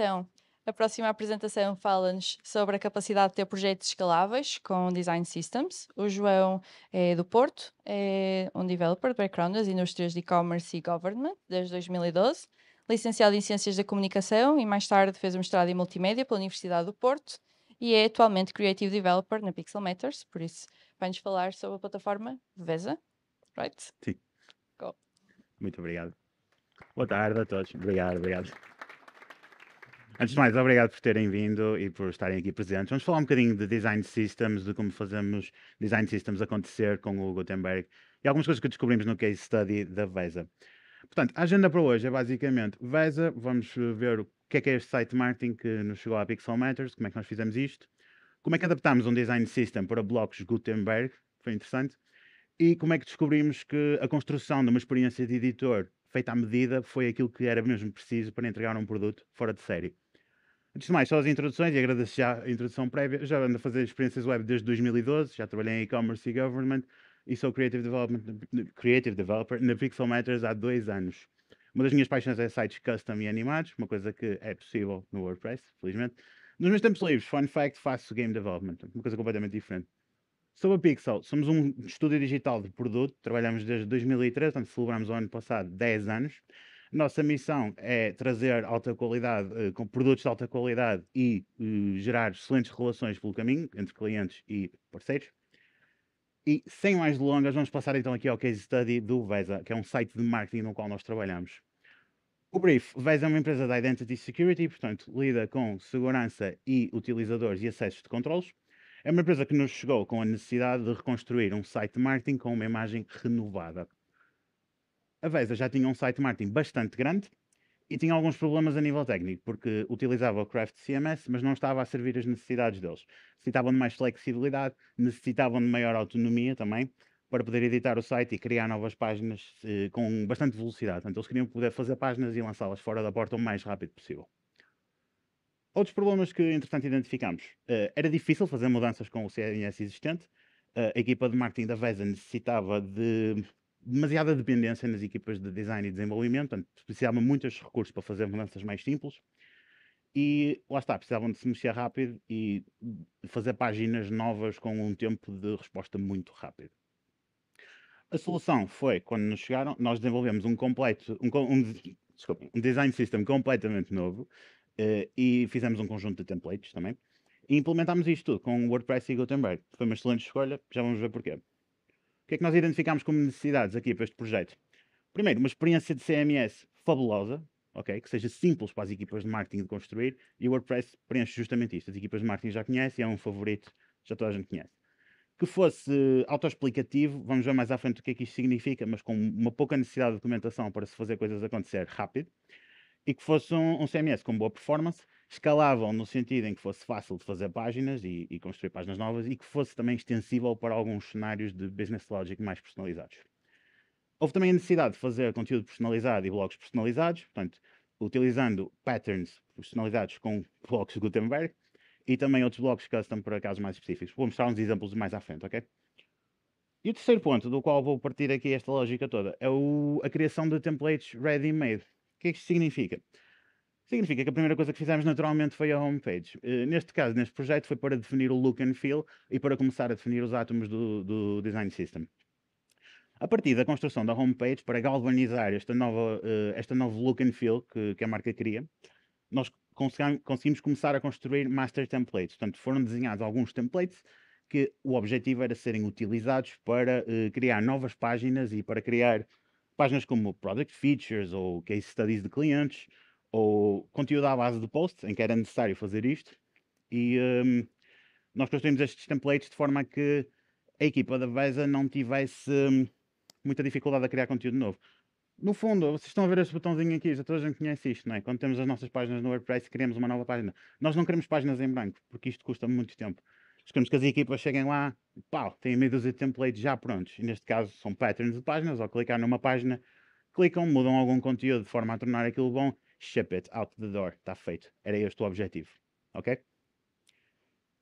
Então, a próxima apresentação fala-nos sobre a capacidade de ter projetos escaláveis com Design Systems. O João é do Porto, é um developer de background das indústrias de e-commerce e government desde 2012, licenciado em Ciências da Comunicação e mais tarde fez um mestrado em Multimédia pela Universidade do Porto e é atualmente Creative Developer na Pixel Matters, por isso vai-nos falar sobre a plataforma VESA, right? Sim. Muito obrigado. Boa tarde a todos. Obrigado, obrigado. Antes de mais, obrigado por terem vindo e por estarem aqui presentes. Vamos falar um bocadinho de design systems, de como fazemos design systems acontecer com o Gutenberg e algumas coisas que descobrimos no case study da VESA. Portanto, a agenda para hoje é basicamente VESA, vamos ver o que é que é este site marketing que nos chegou à Pixel Matters, como é que nós fizemos isto, como é que adaptámos um design system para blocos Gutenberg, foi interessante, e como é que descobrimos que a construção de uma experiência de editor feita à medida foi aquilo que era mesmo preciso para entregar um produto fora de série. Antes de mais, só as introduções e agradeço já a introdução prévia. Já ando a fazer experiências web desde 2012, já trabalhei em e-commerce e government e sou creative, development, creative developer na Pixel Matters há dois anos. Uma das minhas paixões é sites custom e animados, uma coisa que é possível no WordPress, felizmente. Nos meus tempos livres, fun fact, faço game development, uma coisa completamente diferente. Sobre a Pixel, somos um estúdio digital de produto, trabalhamos desde 2013, portanto celebramos o ano passado 10 anos. Nossa missão é trazer alta qualidade, uh, com produtos de alta qualidade e uh, gerar excelentes relações pelo caminho entre clientes e parceiros. E sem mais delongas, vamos passar então aqui ao case study do VESA, que é um site de marketing no qual nós trabalhamos. O Brief, VESA é uma empresa da Identity Security, portanto, lida com segurança e utilizadores e acessos de controles. É uma empresa que nos chegou com a necessidade de reconstruir um site de marketing com uma imagem renovada a Veza já tinha um site marketing bastante grande e tinha alguns problemas a nível técnico, porque utilizava o Craft CMS, mas não estava a servir as necessidades deles. Necessitavam de mais flexibilidade, necessitavam de maior autonomia também, para poder editar o site e criar novas páginas eh, com bastante velocidade. Portanto, eles queriam poder fazer páginas e lançá-las fora da porta o mais rápido possível. Outros problemas que, entretanto, identificamos. Uh, era difícil fazer mudanças com o CMS existente. Uh, a equipa de marketing da Veza necessitava de demasiada dependência nas equipas de design e desenvolvimento, portanto, precisavam muitos recursos para fazer mudanças mais simples. E lá está, precisavam de se mexer rápido e fazer páginas novas com um tempo de resposta muito rápido. A solução foi, quando nos chegaram, nós desenvolvemos um completo, um, um, desculpa, um design system completamente novo uh, e fizemos um conjunto de templates também. E implementámos isto tudo com WordPress e Gutenberg. Foi uma excelente escolha, já vamos ver porquê que é que nós identificámos como necessidades aqui para este projeto? Primeiro, uma experiência de CMS fabulosa, ok? Que seja simples para as equipas de marketing de construir e o WordPress preenche justamente isto. As equipas de marketing já conhecem, é um favorito, já toda a gente conhece. Que fosse autoexplicativo, vamos ver mais à frente o que é que isto significa, mas com uma pouca necessidade de documentação para se fazer coisas acontecer rápido. E que fosse um, um CMS com boa performance escalavam no sentido em que fosse fácil de fazer páginas e, e, construir páginas novas e que fosse também extensível para alguns cenários de business logic mais personalizados. Houve também a necessidade de fazer conteúdo personalizado e blogs personalizados, portanto, utilizando patterns personalizados com blocos Gutenberg e também outros blocos custom para casos mais específicos. Vou mostrar uns exemplos mais à frente, ok? E o terceiro ponto do qual vou partir aqui esta lógica toda é o, a criação de templates ready-made. O que é que isto significa? Significa que a primeira coisa que fizemos naturalmente foi a homepage. Eh, neste caso, neste projeto, foi para definir o look and feel e para começar a definir os átomos do, do design system. A partir da construção da homepage, para galvanizar esta nova, eh, esta look and feel que, que a marca queria, nós conseguimos começar a construir master templates. Portanto, foram desenhados alguns templates que o objetivo era serem utilizados para eh, criar novas páginas e para criar páginas como Product Features ou Case Studies de clientes, ou conteúdo à base de posts, em que era necessário fazer isto, e um, nós construímos estes templates de forma a que a equipa da Vesa não tivesse um, muita dificuldade a criar conteúdo novo. No fundo, vocês estão a ver este botãozinho aqui, já toda a gente conhece isto, não é? Quando temos as nossas páginas no WordPress, criamos uma nova página. Nós não queremos páginas em branco, porque isto custa muito tempo. Nós queremos que as equipas cheguem lá, pau, têm meia dúzia de templates já prontos. E neste caso são patterns de páginas, ao clicar numa página, clicam, mudam algum conteúdo de forma a tornar aquilo bom ship it out the door, está feito. Era este o objetivo, ok?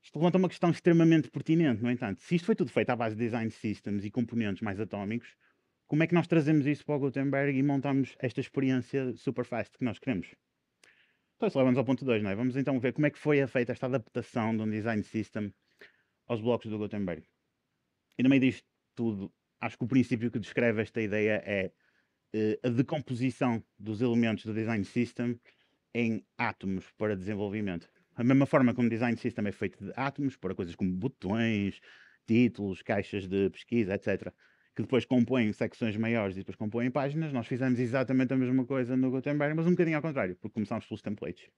Isto levanta uma questão extremamente pertinente, no entanto. Se isto foi tudo feito à base de design systems e componentes mais atómicos, como é que nós trazemos isso para o Gutenberg e montamos esta experiência super fast que nós queremos? Então, isso leva-nos ao ponto 2, não é? Vamos então ver como é que foi feita esta adaptação de um design system aos blocos do Gutenberg. E no meio disto tudo, acho que o princípio que descreve esta ideia é eh, a decomposição dos elementos do design system em átomos para desenvolvimento. A mesma forma como o design system é feito de átomos para coisas como botões, títulos, caixas de pesquisa, etc., que depois compõem secções maiores e depois compõem páginas, nós fizemos exatamente a mesma coisa no Gutenberg, mas um bocadinho ao contrário, porque começámos pelos templates.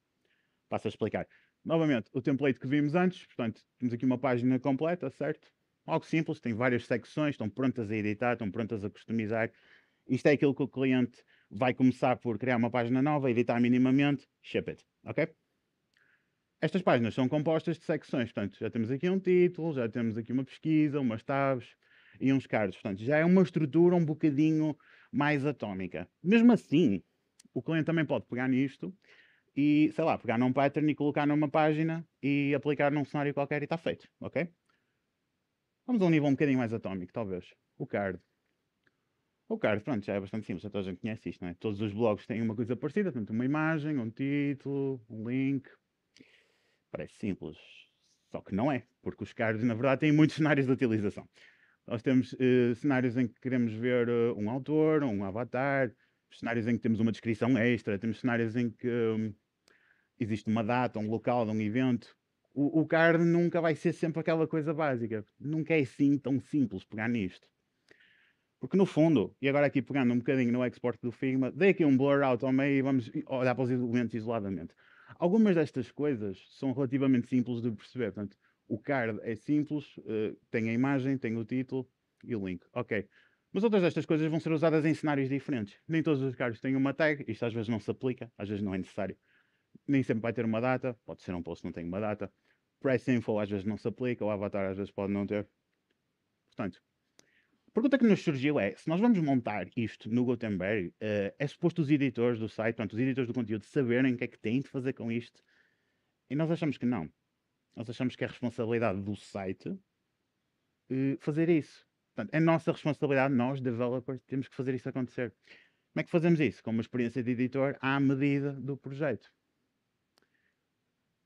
Passo a explicar. Novamente, o template que vimos antes, portanto, temos aqui uma página completa, certo? Algo simples, tem várias secções, estão prontas a editar, estão prontas a customizar, isto é aquilo que o cliente vai começar por criar uma página nova, editar minimamente, ship it, ok? Estas páginas são compostas de secções, portanto, já temos aqui um título, já temos aqui uma pesquisa, umas tabs e uns cards. Portanto, já é uma estrutura um bocadinho mais atómica. Mesmo assim, o cliente também pode pegar nisto e, sei lá, pegar num pattern e colocar numa página e aplicar num cenário qualquer e está feito, ok? Vamos a um nível um bocadinho mais atómico, talvez. O card. O card, pronto, já é bastante simples, já toda a gente conhece isto, não é? Todos os blogs têm uma coisa parecida, portanto, uma imagem, um título, um link. Parece simples, só que não é, porque os cards, na verdade, têm muitos cenários de utilização. Nós temos uh, cenários em que queremos ver uh, um autor, um avatar, cenários em que temos uma descrição extra, temos cenários em que um, existe uma data, um local um evento. O, o card nunca vai ser sempre aquela coisa básica. Nunca é assim tão simples pegar nisto. Porque no fundo, e agora aqui pegando um bocadinho no export do Figma, dei aqui um blur out ao meio e vamos olhar para os elementos isoladamente. Algumas destas coisas são relativamente simples de perceber. Portanto, o card é simples, eh, tem a imagem, tem o título e o link. Ok. Mas outras destas coisas vão ser usadas em cenários diferentes. Nem todos os cards têm uma tag, isto às vezes não se aplica, às vezes não é necessário. Nem sempre vai ter uma data, pode ser um post que não tem uma data. press info às vezes não se aplica, o avatar às vezes pode não ter. Portanto, pergunta que nos surgiu é: se nós vamos montar isto no Gutenberg, uh, é suposto os editores do site, portanto, os editores do conteúdo, saberem o que é que têm de fazer com isto? E nós achamos que não. Nós achamos que é responsabilidade do site uh, fazer isso. Portanto, é nossa responsabilidade, nós, developers, temos que fazer isso acontecer. Como é que fazemos isso? Com uma experiência de editor à medida do projeto.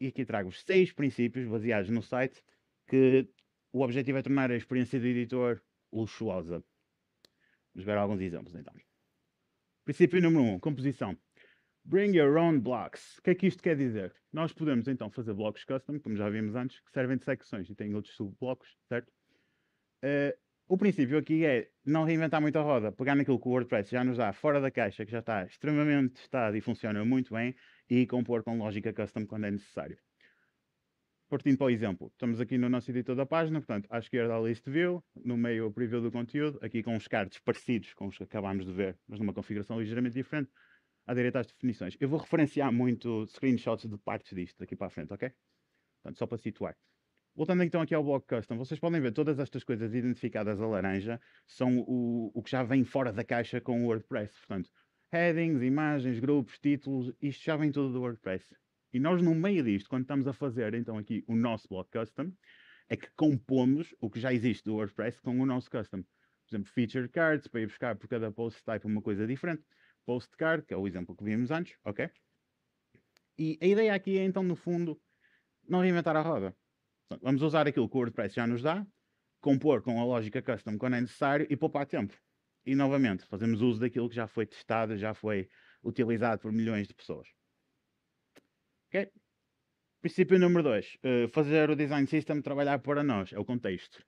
E aqui trago os seis princípios baseados no site que o objetivo é tornar a experiência de editor luxuosa. Vamos ver alguns exemplos então. Princípio número 1, um, composição. Bring your own blocks. O que é que isto quer dizer? Nós podemos então fazer blocos custom, como já vimos antes, que servem de secções e têm outros sub-blocos, certo? Uh, o princípio aqui é não reinventar muito a roda, pegar naquilo que o WordPress já nos dá fora da caixa, que já está extremamente testado e funciona muito bem, e compor com lógica custom quando é necessário. Partindo para o exemplo, estamos aqui no nosso editor da página, portanto, à esquerda a list view, no meio o preview do conteúdo, aqui com os cards parecidos com os que acabámos de ver, mas numa configuração ligeiramente diferente, à direita as definições. Eu vou referenciar muito screenshots de partes disto daqui para a frente, ok? Portanto, só para situar. Voltando então aqui ao bloco custom, vocês podem ver todas estas coisas identificadas a laranja são o, o que já vem fora da caixa com o WordPress. Portanto, headings, imagens, grupos, títulos, isto já vem tudo do WordPress. E nós, no meio disto, quando estamos a fazer então aqui o nosso block custom, é que compomos o que já existe do WordPress com o nosso custom. Por exemplo, feature cards, para ir buscar por cada post type uma coisa diferente. Post card, que é o exemplo que vimos antes, ok? E a ideia aqui é então, no fundo, não reinventar a roda. vamos usar aquilo que o WordPress já nos dá, compor com a lógica custom quando é necessário e poupar tempo. E novamente, fazemos uso daquilo que já foi testado, já foi utilizado por milhões de pessoas. Ok? Princípio número 2. Eh, fazer o design system trabalhar para nós. É o contexto.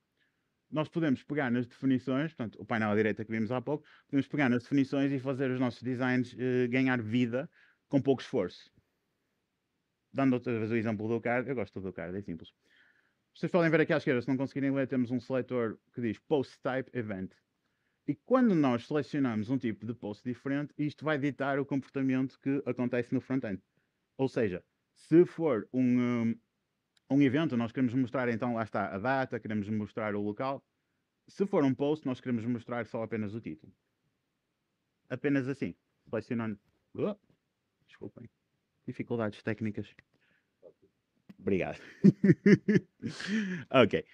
Nós podemos pegar nas definições, portanto, o painel à direita que vimos há pouco, podemos pegar nas definições e fazer os nossos designs eh, ganhar vida com pouco esforço. Dando outra vez o exemplo do card, eu gosto do card, é simples. Vocês podem ver aqui à esquerda, se não conseguirem ler, temos um seletor que diz Post Type Event. E quando nós selecionamos um tipo de post diferente, isto vai ditar o comportamento que acontece no front-end. Ou seja, se for um, hum, um, evento, nós queremos mostrar então, lá está, a data, queremos mostrar o local. Se for um post, nós queremos mostrar só apenas o título. Apenas assim, selecionando. Oh, desculpem. Dificuldades técnicas. Obrigado. ok.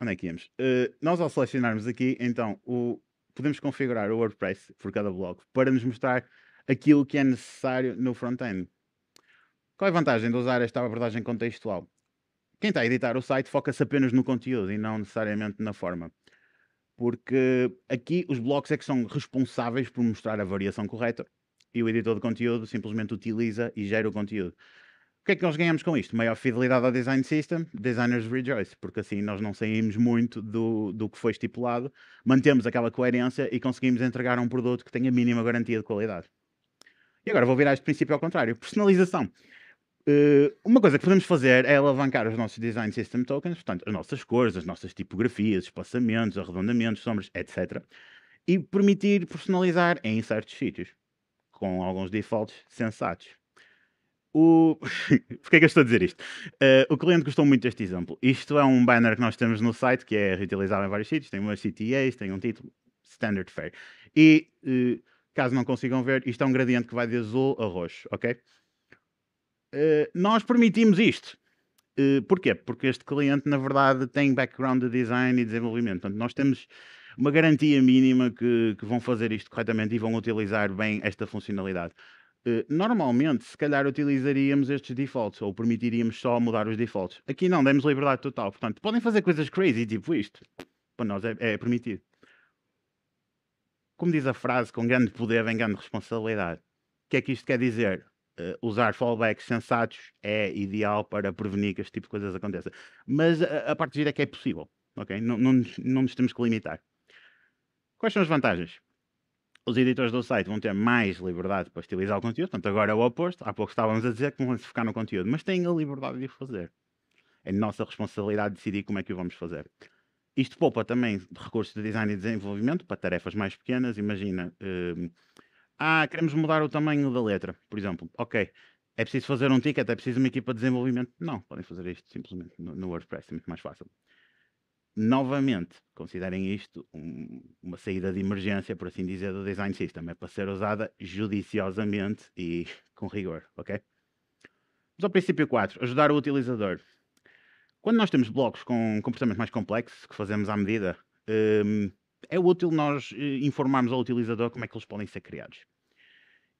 Onde é que íamos? Uh, nós ao selecionarmos aqui, então, o, podemos configurar o WordPress por cada bloco para nos mostrar aquilo que é necessário no front-end. Qual é a vantagem de usar esta abordagem contextual? Quem está a editar o site foca-se apenas no conteúdo e não necessariamente na forma. Porque aqui os blocos é que são responsáveis por mostrar a variação correta e o editor de conteúdo simplesmente utiliza e gera o conteúdo. O que é que nós ganhamos com isto? Maior fidelidade ao design system, designers rejoice, porque assim nós não saímos muito do, do que foi estipulado, mantemos aquela coerência e conseguimos entregar um produto que tenha mínima garantia de qualidade. E agora vou virar este princípio ao contrário: personalização. Uh, uma coisa que podemos fazer é alavancar os nossos design system tokens, portanto, as nossas cores, as nossas tipografias, espaçamentos, arredondamentos, sombras, etc. E permitir personalizar em certos sítios, com alguns defaults sensatos. O... Porquê é que eu estou a dizer isto? Uh, o cliente gostou muito deste exemplo. Isto é um banner que nós temos no site, que é reutilizado em vários sítios, tem umas CTAs, tem um título, Standard Fare. E, uh, caso não consigam ver, isto é um gradiente que vai de azul a roxo, ok? Eh, nós permitimos isto. Uh, porquê? Porque este cliente, na verdade, tem background de design e desenvolvimento. Portanto, nós temos uma garantia mínima que, que vão fazer isto corretamente e vão utilizar bem esta funcionalidade. Eh, normalmente, se calhar, utilizaríamos estes defaults ou permitiríamos só mudar os defaults. Aqui não, demos liberdade total. Portanto, podem fazer coisas crazy, tipo isto. Para nós é, é permitido. Como diz a frase, com grande poder vem grande responsabilidade. O que é que isto quer dizer? Uh, usar fallbacks sensatos é ideal para prevenir que este tipo de coisas aconteça. Mas a, eh, a parte vida é que é possível, ok? Não, não, não nos temos que limitar. Quais são as vantagens? Os editores do site vão ter mais liberdade para estilizar o conteúdo, portanto, agora é o oposto. Há pouco estávamos a dizer que vão se focar no conteúdo, mas têm a liberdade de o fazer. É nossa responsabilidade decidir como é que o vamos fazer. Isto poupa também recursos de design e desenvolvimento para tarefas mais pequenas. Imagina. Hum, ah, queremos mudar o tamanho da letra, por exemplo. Ok. É preciso fazer um ticket? É preciso uma equipa de desenvolvimento? Não, podem fazer isto simplesmente no, WordPress, é muito mais fácil. Novamente, considerem isto um, uma saída de emergência, por assim dizer, do design system. É para ser usada judiciosamente e com rigor, ok? Mas ao princípio 4, ajudar o utilizador. Quando nós temos blocos com comportamentos mais complexos, que fazemos à medida, hum, é útil nós eh, informarmos ao utilizador como é que eles podem ser criados.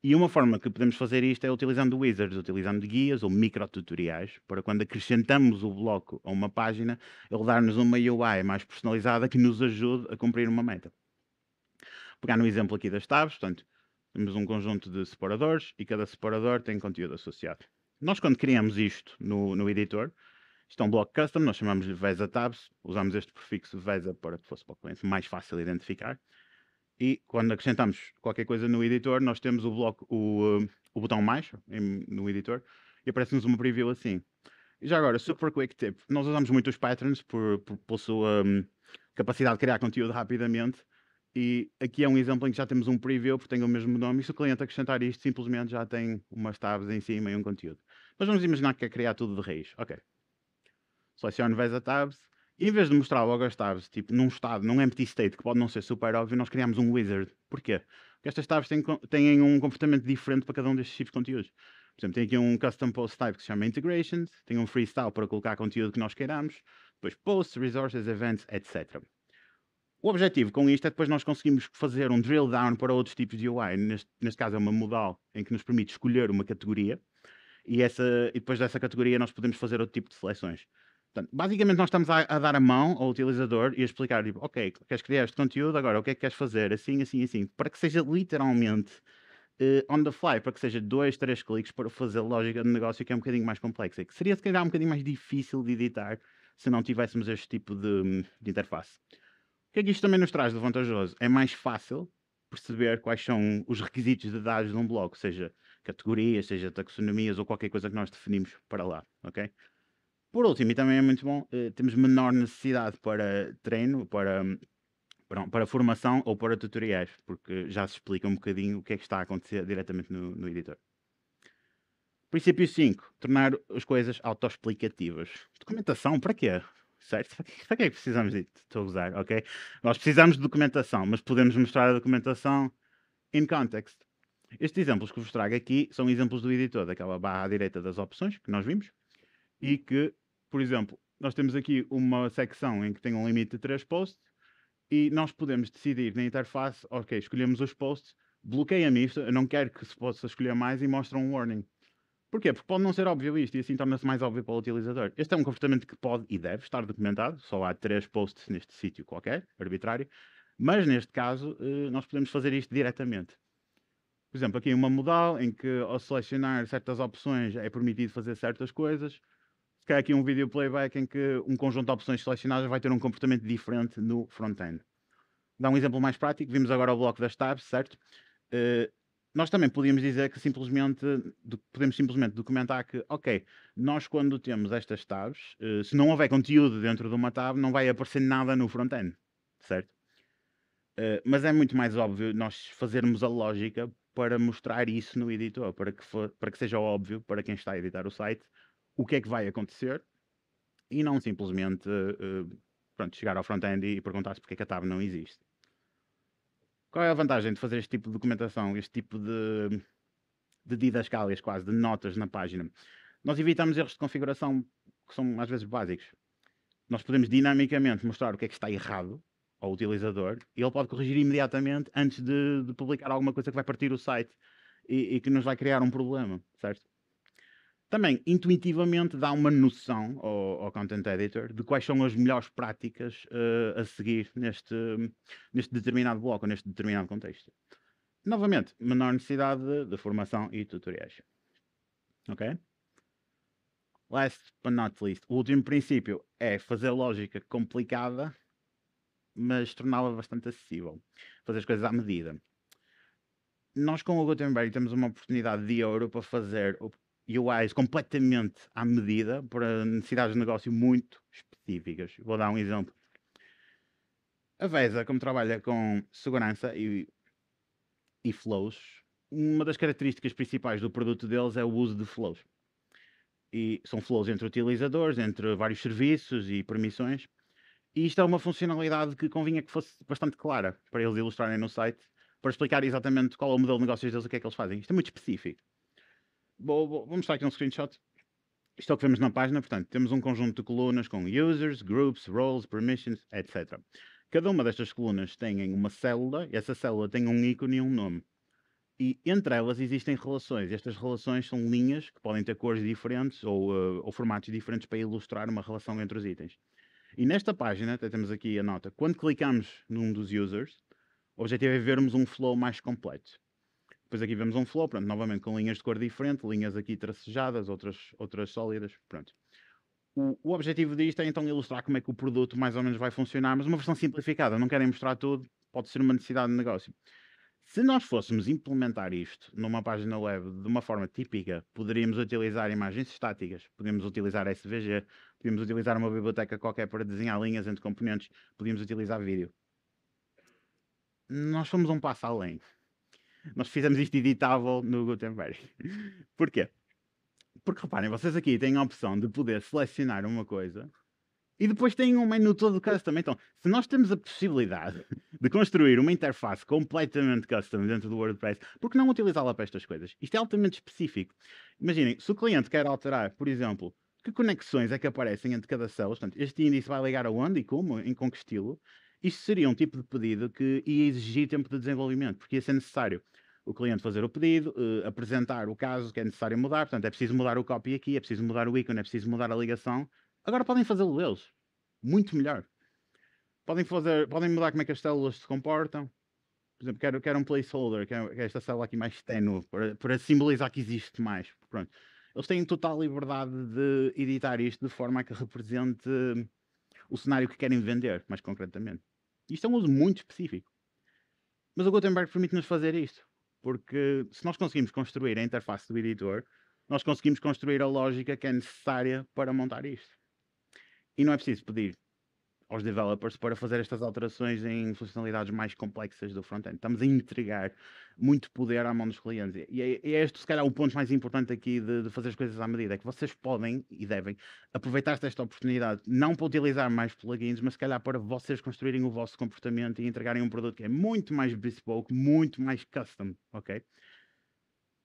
E uma forma que podemos fazer isto é utilizando wizards, utilizando guias ou micro tutoriais, para quando acrescentamos o bloco a uma página, ele dar-nos uma UI mais personalizada que nos ajude a cumprir uma meta. Pegar no exemplo aqui das tabs, portanto, temos um conjunto de separadores e cada separador tem conteúdo associado. Nós, quando criamos isto no, no editor, isto é um bloco custom, nós chamamos-lhe VESA Tabs, usamos este prefixo VESA para que fosse para o cliente mais fácil identificar. E quando acrescentamos qualquer coisa no editor, nós temos o bloco, o, eh, o botão mais no editor e aparece-nos uma preview assim. E já agora, então super quick tip. Nós usamos muito os patterns por, por, por sua um, capacidade de criar conteúdo rapidamente. E aqui é um exemplo em que já temos um preview, porque tem o mesmo nome, e se o cliente acrescentar isto, simplesmente já tem umas tabs em cima e um conteúdo. Mas vamos imaginar que quer é criar tudo de raiz. Ok, seleciono Vesa Tabs, e em vez de mostrar logo as tabs, tipo num estado, num empty state, que pode não ser super óbvio, nós criamos um wizard. Porquê? Porque estas tabs têm, têm um comportamento diferente para cada um destes tipos de conteúdos. Por exemplo, tem aqui um custom post type que se chama integrations, tem um freestyle para colocar conteúdo que nós queiramos, depois posts, resources, events, etc. O objetivo com isto é depois nós conseguimos fazer um drill down para outros tipos de UI. Neste, neste caso é uma modal em que nos permite escolher uma categoria e, essa, e depois dessa categoria nós podemos fazer outro tipo de seleções. Portanto, basicamente, nós estamos a, a, dar a mão ao utilizador e a explicar: tipo, ok, queres criar este conteúdo, agora o que é que queres fazer? Assim, assim, assim, para que seja literalmente uh, on the fly, para que seja dois, três cliques para fazer lógica de negócio que é um bocadinho mais complexa, que seria se calhar um bocadinho mais difícil de editar se não tivéssemos este tipo de, de interface. O que é que isto também nos traz de vantajoso? É mais fácil perceber quais são os requisitos de dados de um blog, seja categorias, seja taxonomias ou qualquer coisa que nós definimos para lá, ok? Por último, e também é muito bom, eh, temos menor necessidade para treino, para, para, para formação ou para tutoriais, porque já se explica um bocadinho o que é que está a acontecer diretamente no, no editor. Princípio 5. Tornar as coisas autoexplicativas. Documentação, para quê? Certo? Para que é que precisamos de Estou a usar, ok? Nós precisamos de documentação, mas podemos mostrar a documentação in context. Estes exemplos que vos trago aqui são exemplos do editor, daquela barra à direita das opções que nós vimos e que, por exemplo, nós temos aqui uma secção em que tem um limite de 3 posts e nós podemos decidir na interface, ok, escolhemos os posts, bloqueia-me isto, eu não quero que se possa escolher mais e mostra um warning. Porquê? Porque pode não ser óbvio isto e assim torna-se mais óbvio para o utilizador. Este é um comportamento que pode e deve estar documentado, só há três posts neste sítio qualquer, arbitrário, mas neste caso eh, nós podemos fazer isto diretamente. Por exemplo, aqui uma modal em que ao selecionar certas opções é permitido fazer certas coisas, criar aqui um vídeo playback em que um conjunto de opções selecionadas vai ter um comportamento diferente no front-end. Dá um exemplo mais prático, vimos agora o bloco das tabs, certo? Uh, nós também podíamos dizer que simplesmente, podemos simplesmente documentar que, ok, nós quando temos estas tabs, uh, se não houver conteúdo dentro de uma tab, não vai aparecer nada no front-end, certo? Uh, mas é muito mais óbvio nós fazermos a lógica para mostrar isso no editor, para que, for, para que seja óbvio para quem está a editar o site o que é que vai acontecer e não simplesmente uh, pronto, chegar ao front-end e perguntar-se porque é que a tab não existe. Qual é a vantagem de fazer este tipo de documentação, este tipo de, de didascalias quase, de notas na página? Nós evitamos erros de configuração que são às vezes básicos. Nós podemos dinamicamente mostrar o que é que está errado ao utilizador e ele pode corrigir imediatamente antes de, de publicar alguma coisa que vai partir o site e, e que nos vai criar um problema, certo? também intuitivamente dá uma noção ao, ao, content editor de quais são as melhores práticas uh, a seguir neste, neste determinado bloco, neste determinado contexto. Novamente, menor necessidade de, de formação e tutoriais. Ok? Last but not least, o último princípio é fazer lógica complicada, mas torná-la bastante acessível. Fazer as coisas à medida. Nós com o Gutenberg temos uma oportunidade de ouro para fazer UIs completamente à medida para necessidades de negócio muito específicas. Vou dar um exemplo. A VESA, como trabalha com segurança e, e flows, uma das características principais do produto deles é o uso de flows. E são flows entre utilizadores, entre vários serviços e permissões. E isto é uma funcionalidade que convinha que fosse bastante clara para eles ilustrarem no site, para explicar exatamente qual é o modelo de negócios deles, o que é que eles fazem. Isto é muito específico vou, vou, mostrar aqui um screenshot. Isto é o que vemos na página, portanto, temos um conjunto de colunas com users, groups, roles, permissions, etc. Cada uma destas colunas tem uma célula, e essa célula tem um ícone e um nome. E entre elas existem relações. Estas relações são linhas que podem ter cores diferentes ou, uh, ou formatos diferentes para ilustrar uma relação entre os itens. E nesta página, até temos aqui a nota, quando clicamos num dos users, o objetivo é vermos um flow mais completo. Depois aqui vemos um flow, pronto, novamente com linhas de cor diferente, linhas aqui tracejadas, outras, outras sólidas, pronto. O, o objetivo disto é então ilustrar como é que o produto mais ou menos vai funcionar, mas uma versão simplificada, não querem mostrar tudo, pode ser uma necessidade de negócio. Se nós fôssemos implementar isto numa página web de uma forma típica, poderíamos utilizar imagens estáticas, podíamos utilizar SVG, podíamos utilizar uma biblioteca qualquer para desenhar linhas entre componentes, podíamos utilizar vídeo. Nós fomos um passo além. Nós fizemos isto editável no Gutenberg. Porquê? Porque reparem, vocês aqui têm a opção de poder selecionar uma coisa e depois têm um menu todo custom. Então, se nós temos a possibilidade de construir uma interface completamente custom dentro do WordPress, por que não utilizá-la para estas coisas? Isto é altamente específico. Imaginem, se o cliente quer alterar, por exemplo, que conexões é que aparecem entre cada célula, portanto, este índice vai ligar aonde e como, em com que estilo, isto seria um tipo de pedido que ia exigir tempo de desenvolvimento, porque ia ser necessário o cliente fazer o pedido, uh, apresentar o caso que é necessário mudar, portanto é preciso mudar o copy aqui, é preciso mudar o ícone, é preciso mudar a ligação. Agora podem fazê-lo eles, muito melhor. Podem, fazer, podem mudar como é que as células se comportam. Por exemplo, quero, quero um placeholder, que é esta célula aqui mais tenue, para, para simbolizar que existe mais. Pronto. Eles têm total liberdade de editar isto de forma a que represente o cenário que querem vender, mais concretamente. Isto é um uso muito específico. Mas o Gutenberg permite-nos fazer isto, porque se nós conseguimos construir a interface do editor, nós conseguimos construir a lógica que é necessária para montar isto. E não é preciso pedir aos developers para fazer estas alterações em funcionalidades mais complexas do front-end. Estamos a entregar muito poder à mão dos clientes. É, e é, este, se calhar, o ponto mais importante aqui de, de, fazer as coisas à medida, é que vocês podem e devem aproveitar esta oportunidade, não para utilizar mais plugins, mas se calhar para vocês construírem o vosso comportamento e entregarem um produto que é muito mais bespoke, muito mais custom, ok?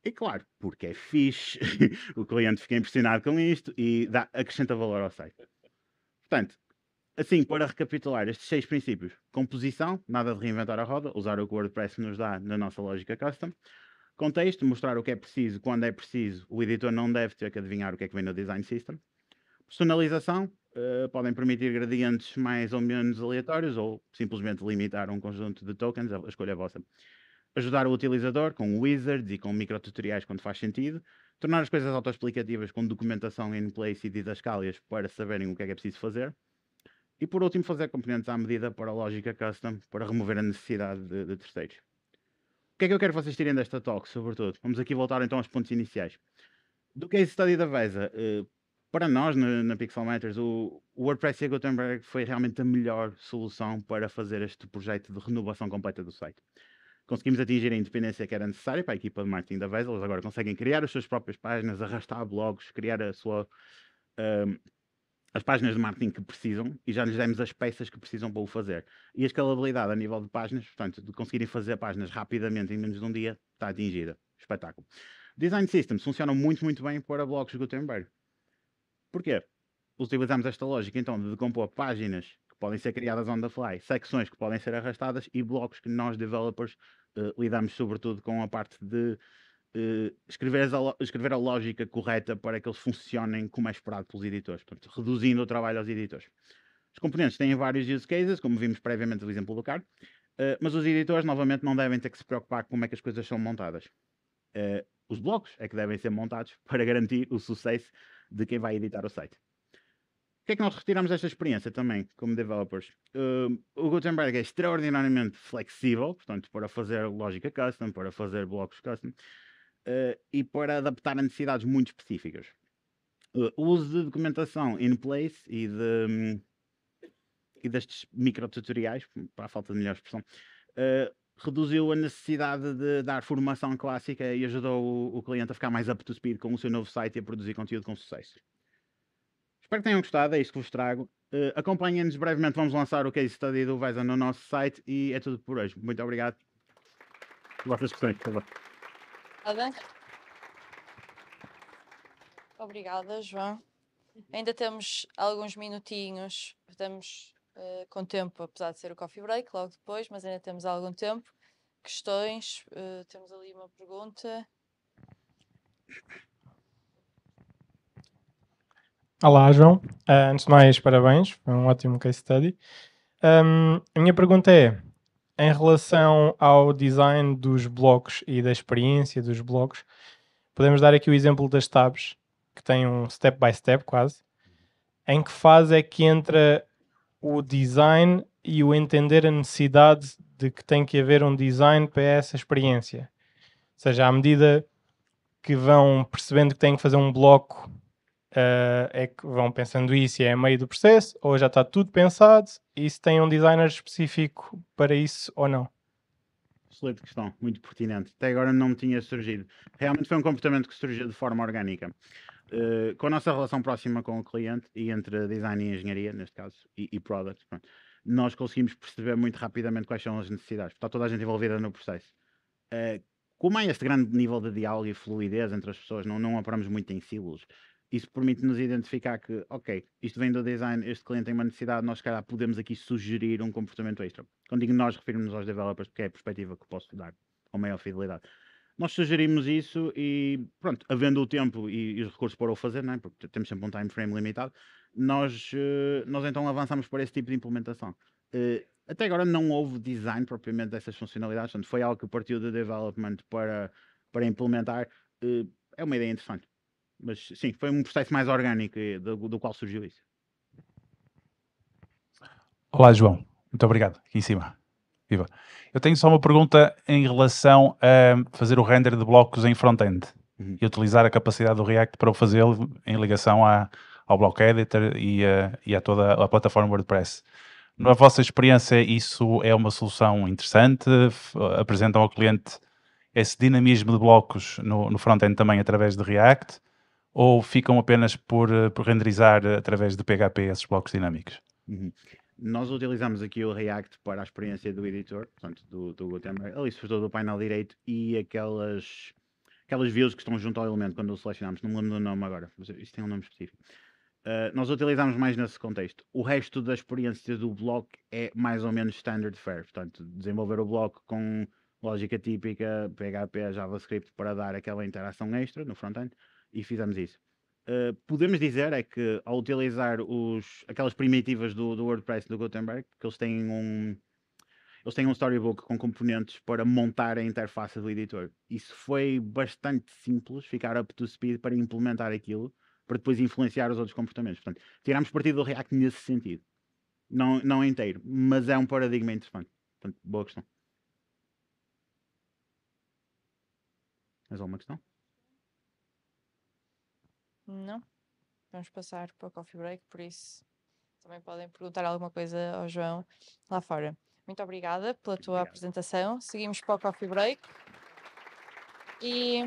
E claro, porque é fixe, o cliente fica impressionado com isto e dá, acrescenta valor ao site. Portanto, Assim, para recapitular estes seis princípios: composição, nada de reinventar a roda, usar o que o WordPress nos dá na nossa lógica custom. Contexto, mostrar o que é preciso, quando é preciso, o editor não deve ter que adivinhar o que é que vem no design system. Personalização, uh, podem permitir gradientes mais ou menos aleatórios ou simplesmente limitar um conjunto de tokens, a escolha é vossa. Ajudar o utilizador com wizards e com microtutoriais quando faz sentido. Tornar as coisas autoexplicativas com documentação in place e didascálias para saberem o que é que é preciso fazer. E por último, fazer componentes à medida para a lógica custom, para remover a necessidade de, de terceiros. O que é que eu quero que vocês tirem desta talk, sobretudo? Vamos aqui voltar então aos pontos iniciais. Do case study da VESA, eh, para nós, na, na Pixel Matters, o, o WordPress e a Gutenberg foi realmente a melhor solução para fazer este projeto de renovação completa do site. Conseguimos atingir a independência que era necessária para a equipa de marketing da VESA. Eles agora conseguem criar as suas próprias páginas, arrastar blogs, criar a sua... Ehm, as páginas de marketing que precisam e já lhes demos as peças que precisam para o fazer. E a escalabilidade a nível de páginas, portanto, de conseguirem fazer páginas rapidamente em menos de um dia, está atingida. Espetáculo. Design Systems funcionam muito, muito bem para blocos Gutenberg. Porquê? Utilizamos esta lógica, então, de decompor páginas que podem ser criadas on the fly, secções que podem ser arrastadas e blocos que nós, developers, uh, lidamos sobretudo com a parte de eh, escrever, a, escrever a lógica correta para que eles funcionem como é esperado pelos editores, portanto, reduzindo o trabalho aos editores. Os componentes têm vários use cases, como vimos previamente no exemplo do card, uh, mas os editores, novamente, não devem ter que se preocupar com como é que as coisas são montadas. Uh, os blocos é que devem ser montados para garantir o sucesso de quem vai editar o site. O que é que nós retiramos desta experiência também, como developers? Uh, o Gutenberg é extraordinariamente flexível, portanto, para fazer lógica custom, para fazer blocos custom, uh, e para adaptar a necessidades muito específicas. Uh, uso de documentação in place e de um, e destes para a falta de melhor expressão, uh, reduziu a necessidade de dar formação clássica e ajudou o, o, cliente a ficar mais up to speed com o seu novo site e a produzir conteúdo com sucesso. Espero que tenham gostado, é isto que vos trago. Uh, Acompanhem-nos brevemente, vamos lançar o case study do Vaisa no nosso site e é tudo por hoje. Muito obrigado. Boas discussões, Obrigada. Tá Obrigada, João. Ainda temos alguns minutinhos, estamos uh, com tempo, apesar de ser o coffee break logo depois, mas ainda temos algum tempo. Questões? Uh, temos ali uma pergunta. Olá, João. Uh, antes de mais, parabéns, foi um ótimo case study. Um, ehm, a minha pergunta é em relação ao design dos blocos e da experiência dos blocos, podemos dar aqui o exemplo das tabs, que tem um step by step quase. Em que fase é que entra o design e o entender a necessidade de que tem que haver um design para essa experiência? Ou seja, à medida que vão percebendo que têm que fazer um bloco uh, é que vão pensando isso e é meio do processo, ou já está tudo pensado e se tem um designer específico para isso ou não? Excelente questão, muito pertinente. Até agora não me tinha surgido. Realmente foi um comportamento que surgiu de forma orgânica. Uh, com a nossa relação próxima com o cliente e entre design e engenharia, neste caso, e, e product, pronto, nós conseguimos perceber muito rapidamente quais são as necessidades. Está toda a gente envolvida no processo. Uh, como há este grande nível de diálogo e fluidez entre as pessoas, não, não operamos muito em silos. Isso permite-nos identificar que, ok, isto vem do design, este cliente tem uma necessidade, nós, se calhar, podemos aqui sugerir um comportamento extra. Quando digo nós, referimos-nos aos developers, porque é a perspectiva que posso dar, ou maior fidelidade nós sugerimos isso e, pronto, havendo o tempo e, e os recursos para o fazer, não é? porque temos sempre um time frame limitado, nós, eh, nós então avançamos para esse tipo de implementação. Eh, até agora não houve design propriamente dessas funcionalidades, portanto, foi algo que partiu do development para, para implementar. Eh, é uma ideia interessante. Mas sim, foi um processo mais orgânico eh, do, do qual surgiu isso. Olá, João. Muito obrigado. Aqui em cima. Viva. Eu tenho só uma pergunta em relação a fazer o render de blocos em front-end uhum. e utilizar a capacidade do React para o fazer em ligação à, ao Block Editor e a, e a toda a plataforma WordPress. Na vossa experiência, isso é uma solução interessante? Apresentam ao cliente esse dinamismo de blocos no, no front-end também através de React? ou ficam apenas por, eh, por renderizar através do PHP esses blocos dinâmicos? Uhum. Nós utilizamos aqui o React para a experiência do editor, portanto, do, do Gutenberg, ali sobretudo do painel direito e aquelas, aquelas views que estão junto ao elemento quando o selecionamos, não me lembro do nome agora, mas isto tem um nome específico. Uh, nós utilizamos mais nesse contexto. O resto da experiência do bloco é mais ou menos standard fare, portanto, desenvolver o bloco com lógica típica, PHP, JavaScript, para dar aquela interação extra no front-end, e fizemos isso. Uh, podemos dizer é que ao utilizar os, aquelas primitivas do, do WordPress do Gutenberg, que eles têm um eles têm um storybook com componentes para montar a interface do editor. Isso foi bastante simples, ficar up to speed para implementar aquilo, para depois influenciar os outros comportamentos. Portanto, tirámos partido do React nesse sentido. Não, não inteiro, mas é um paradigma interessante. Portanto, boa questão. Mais alguma questão? Não. Vamos passar para o coffee break, por isso também podem perguntar alguma coisa ao João lá fora. Muito obrigada pela tua Obrigado. apresentação. Seguimos para o coffee break. E.